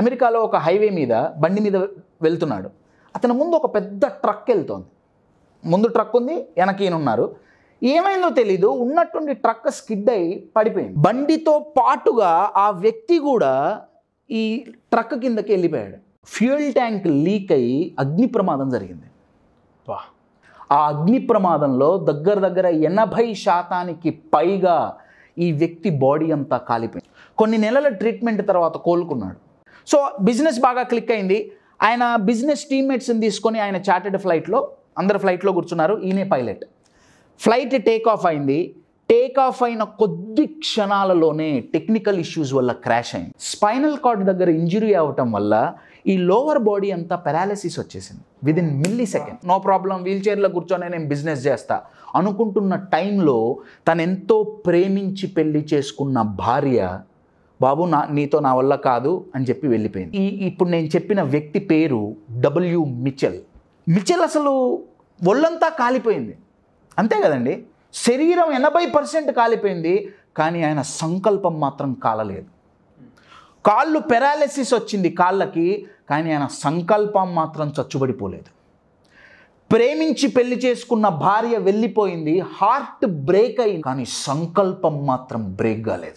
అమెరికాలో ఒక హైవే మీద బండి మీద వెళ్తున్నాడు అతని ముందు ఒక పెద్ద ట్రక్ వెళ్తోంది ముందు ట్రక్ ఉంది వెనక ఉన్నారు ఏమైందో తెలీదు ఉన్నట్టుండి ట్రక్ స్కిడ్ అయి పడిపోయింది బండితో పాటుగా ఆ వ్యక్తి కూడా ఈ ట్రక్ కిందకి వెళ్ళిపోయాడు ఫ్యూయల్ ట్యాంక్ లీక్ అయ్యి అగ్ని ప్రమాదం జరిగింది వా ఆ అగ్ని ప్రమాదంలో దగ్గర దగ్గర ఎనభై శాతానికి పైగా ఈ వ్యక్తి బాడీ అంతా కాలిపోయింది కొన్ని నెలల ట్రీట్మెంట్ తర్వాత కోలుకున్నాడు సో బిజినెస్ బాగా క్లిక్ అయింది ఆయన బిజినెస్ టీమ్మేట్స్ని తీసుకొని ఆయన చార్టెడ్ ఫ్లైట్లో అందరు ఫ్లైట్లో కూర్చున్నారు ఈయనే పైలట్ ఫ్లైట్ టేక్ ఆఫ్ అయింది టేక్ ఆఫ్ అయిన కొద్ది క్షణాలలోనే టెక్నికల్ ఇష్యూస్ వల్ల క్రాష్ అయింది స్పైనల్ కార్డ్ దగ్గర ఇంజురీ అవ్వటం వల్ల ఈ లోవర్ బాడీ అంతా పెరాలసిస్ వచ్చేసింది within millisecond no problem wheel చైర్లో కూర్చొని నేను బిజినెస్ చేస్తా అనుకుంటున్న టైంలో తను ఎంతో ప్రేమించి పెళ్లి చేసుకున్న భార్య బాబు నా నీతో నా వల్ల కాదు అని చెప్పి వెళ్ళిపోయింది ఈ ఇప్పుడు నేను చెప్పిన వ్యక్తి పేరు డబ్ల్యూ మిచెల్ మిచెల్ అసలు ఒళ్ళంతా కాలిపోయింది అంతే కదండి శరీరం ఎనభై పర్సెంట్ కాలిపోయింది కానీ ఆయన సంకల్పం మాత్రం కాలలేదు కాళ్ళు పెరాలిసిస్ వచ్చింది కాళ్ళకి కానీ ఆయన సంకల్పం మాత్రం చచ్చుబడిపోలేదు ప్రేమించి పెళ్లి చేసుకున్న భార్య వెళ్ళిపోయింది హార్ట్ బ్రేక్ అయింది కానీ సంకల్పం మాత్రం బ్రేక్ కాలేదు